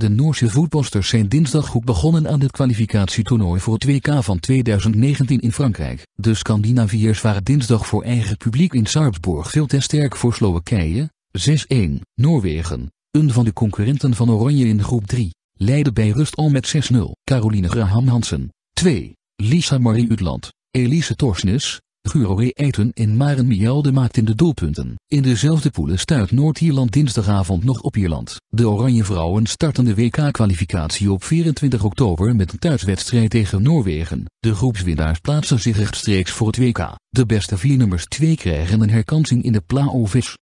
De Noorse voetbalsters zijn dinsdag goed begonnen aan het kwalificatietoernooi voor het WK van 2019 in Frankrijk. De Scandinaviërs waren dinsdag voor eigen publiek in Sarpsborg veel te sterk voor Slowakije, 6-1, Noorwegen, een van de concurrenten van Oranje in groep 3, leidde bij rust al met 6-0. Caroline Graham Hansen, 2, Lisa Marie Utland, Elise Torsnes, Guroe Eiten in Maren Mielde maakten de doelpunten. In dezelfde poelen stuit Noord-Ierland dinsdagavond nog op Ierland. De Oranje Vrouwen starten de WK-kwalificatie op 24 oktober met een thuiswedstrijd tegen Noorwegen. De groepswinnaars plaatsen zich rechtstreeks voor het WK. De beste vier nummers 2 krijgen een herkansing in de play-offs.